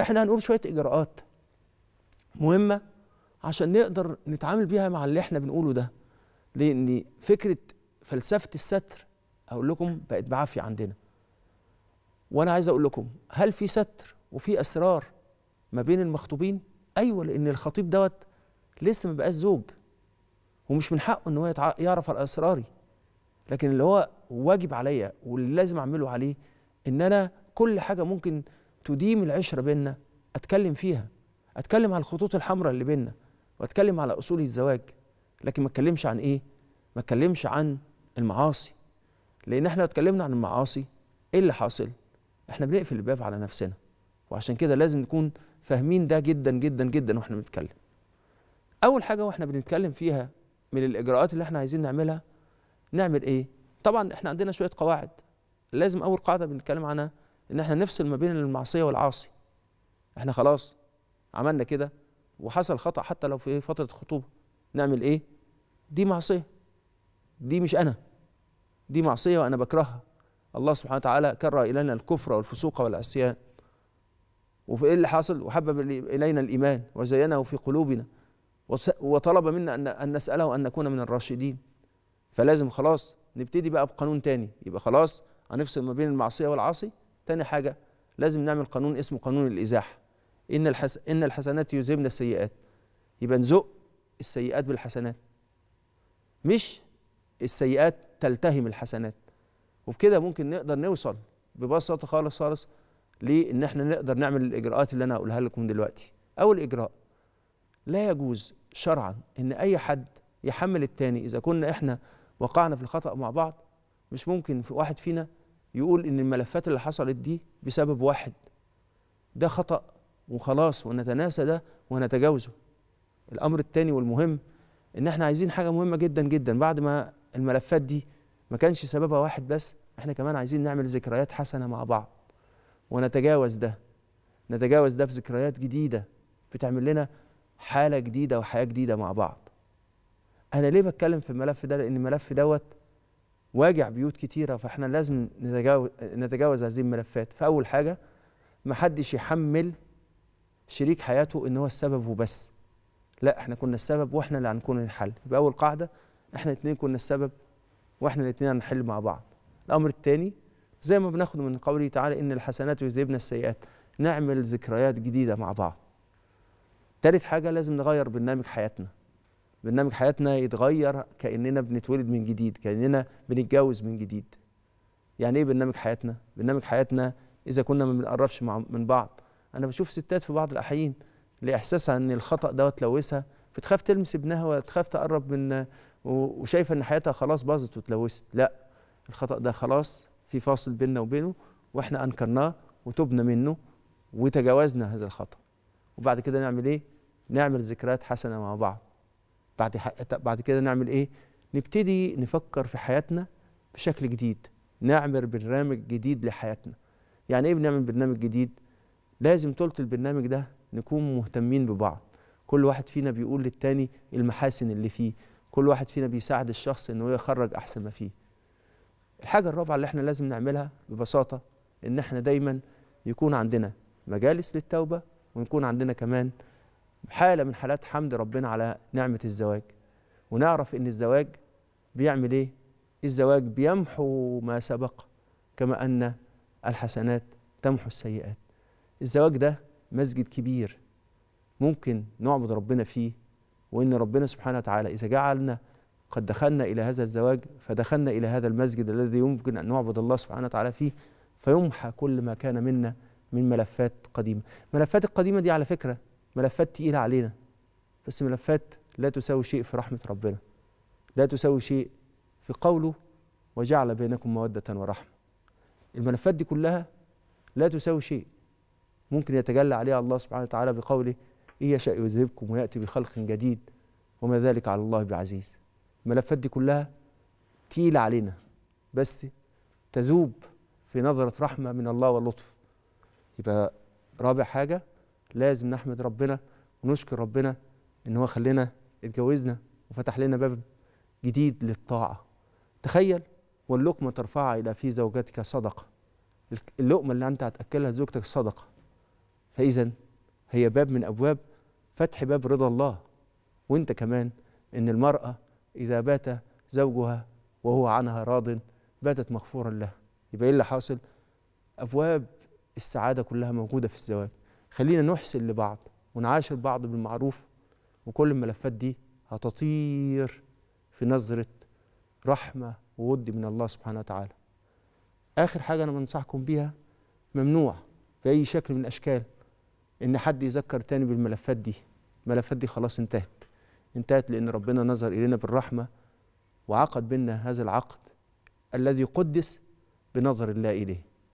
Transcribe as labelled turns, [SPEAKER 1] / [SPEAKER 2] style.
[SPEAKER 1] احنا هنقول شويه اجراءات مهمه عشان نقدر نتعامل بيها مع اللي احنا بنقوله ده لان فكره فلسفه الستر اقول لكم بقت بعافيه عندنا وانا عايز اقول لكم هل في ستر وفي اسرار ما بين المخطوبين ايوه لان الخطيب دوت لسه ما بقاش زوج ومش من حقه ان هو يعرف على اسراري لكن اللي هو واجب عليا واللي لازم اعمله عليه ان انا كل حاجه ممكن تديم العشره بيننا اتكلم فيها اتكلم على الخطوط الحمراء اللي بيننا واتكلم على اصول الزواج لكن ما اتكلمش عن ايه ما اتكلمش عن المعاصي لان احنا لو اتكلمنا عن المعاصي ايه اللي حاصل احنا بنقفل الباب على نفسنا وعشان كده لازم نكون فاهمين ده جدا جدا جدا واحنا بنتكلم اول حاجه واحنا بنتكلم فيها من الاجراءات اللي احنا عايزين نعملها نعمل ايه طبعا احنا عندنا شويه قواعد لازم اول قاعده بنتكلم عنها ان احنا نفصل ما بين المعصيه والعاصي احنا خلاص عملنا كده وحصل خطا حتى لو في إيه، فتره الخطوبه نعمل ايه دي معصيه دي مش انا دي معصيه وانا بكرهها الله سبحانه وتعالى كره الينا الكفر والفسوق والعصيان وفي ايه اللي حصل وحبب الينا الايمان وزينه في قلوبنا وطلب منا ان نساله ان نكون من الراشدين فلازم خلاص نبتدي بقى بقانون تاني يبقى خلاص هنفصل ما بين المعصيه والعاصي تاني حاجه لازم نعمل قانون اسمه قانون الازاحه ان الحس ان الحسنات يذهبن السيئات يبقى نزق السيئات بالحسنات مش السيئات تلتهم الحسنات وبكده ممكن نقدر نوصل ببساطه خالص خالص لان احنا نقدر نعمل الاجراءات اللي انا هقولها لكم دلوقتي اول اجراء لا يجوز شرعا ان اي حد يحمل التاني اذا كنا احنا وقعنا في الخطا مع بعض مش ممكن في واحد فينا يقول ان الملفات اللي حصلت دي بسبب واحد ده خطا وخلاص ونتناسى ده ونتجاوزه الامر الثاني والمهم ان احنا عايزين حاجه مهمه جدا جدا بعد ما الملفات دي ما كانش سببها واحد بس احنا كمان عايزين نعمل ذكريات حسنه مع بعض ونتجاوز ده نتجاوز ده بذكريات جديده بتعمل لنا حاله جديده وحياه جديده مع بعض انا ليه بتكلم في الملف ده لان الملف دوت واجع بيوت كتيره فاحنا لازم نتجاوز نتجاوز هذه الملفات فاول حاجه ما حدش يحمل شريك حياته ان هو السبب وبس لا احنا كنا السبب واحنا اللي هنكون الحل يبقى اول قاعده احنا الاثنين كنا السبب واحنا الاثنين هنحل مع بعض الامر الثاني زي ما بناخد من قوله تعالى ان الحسنات يذهبن السيئات نعمل ذكريات جديده مع بعض ثالث حاجه لازم نغير برنامج حياتنا برنامج حياتنا يتغير كاننا بنتولد من جديد كاننا بنتجوز من جديد يعني ايه برنامج حياتنا برنامج حياتنا اذا كنا ما بنقربش من بعض انا بشوف ستات في بعض الاحيان لاحساسها ان الخطا دوت لوثها فتخاف تلمس ابنها وتخاف تقرب من وشايفه ان حياتها خلاص باظت وتلوثت لا الخطا ده خلاص في فاصل بيننا وبينه واحنا انكرناه وتبنا منه وتجاوزنا هذا الخطا وبعد كده نعمل ايه نعمل ذكريات حسنه مع بعض بعد بعد كده نعمل ايه نبتدي نفكر في حياتنا بشكل جديد نعمل برنامج جديد لحياتنا يعني ايه بنعمل برنامج جديد لازم طولة البرنامج ده نكون مهتمين ببعض كل واحد فينا بيقول للتاني المحاسن اللي فيه كل واحد فينا بيساعد الشخص ان هو يخرج احسن ما فيه الحاجه الرابعه اللي احنا لازم نعملها ببساطه ان احنا دايما يكون عندنا مجالس للتوبه ويكون عندنا كمان حاله من حالات حمد ربنا على نعمه الزواج ونعرف ان الزواج بيعمل ايه الزواج بيمحو ما سبق كما ان الحسنات تمحو السيئات الزواج ده مسجد كبير ممكن نعبد ربنا فيه وان ربنا سبحانه وتعالى اذا جعلنا قد دخلنا الى هذا الزواج فدخلنا الى هذا المسجد الذي يمكن ان نعبد الله سبحانه وتعالى فيه فيمحى كل ما كان منا من ملفات قديمه الملفات القديمه دي على فكره ملفات تقيله علينا بس ملفات لا تساوي شيء في رحمه ربنا لا تساوي شيء في قوله وجعل بينكم موده ورحمه الملفات دي كلها لا تساوي شيء ممكن يتجلى عليها الله سبحانه وتعالى بقوله إن يشاء يذهبكم ويأتي بخلق جديد وما ذلك على الله بعزيز الملفات دي كلها تقيلة علينا بس تذوب في نظرة رحمة من الله ولطف يبقى رابع حاجة لازم نحمد ربنا ونشكر ربنا ان هو خلينا اتجوزنا وفتح لنا باب جديد للطاعه تخيل واللقمه ترفعها الى في زوجتك صدقه اللقمه اللي انت هتاكلها لزوجتك صدقه فاذا هي باب من ابواب فتح باب رضا الله وانت كمان ان المراه اذا بات زوجها وهو عنها راض باتت مغفورا له يبقى ايه اللي حاصل ابواب السعاده كلها موجوده في الزواج خلينا نحسن لبعض ونعاشر بعض بالمعروف وكل الملفات دي هتطير في نظرة رحمة وود من الله سبحانه وتعالى آخر حاجة أنا بنصحكم بيها ممنوع بأي شكل من الأشكال إن حد يذكر تاني بالملفات دي الملفات دي خلاص انتهت انتهت لأن ربنا نظر إلينا بالرحمة وعقد بينا هذا العقد الذي قدس بنظر الله إليه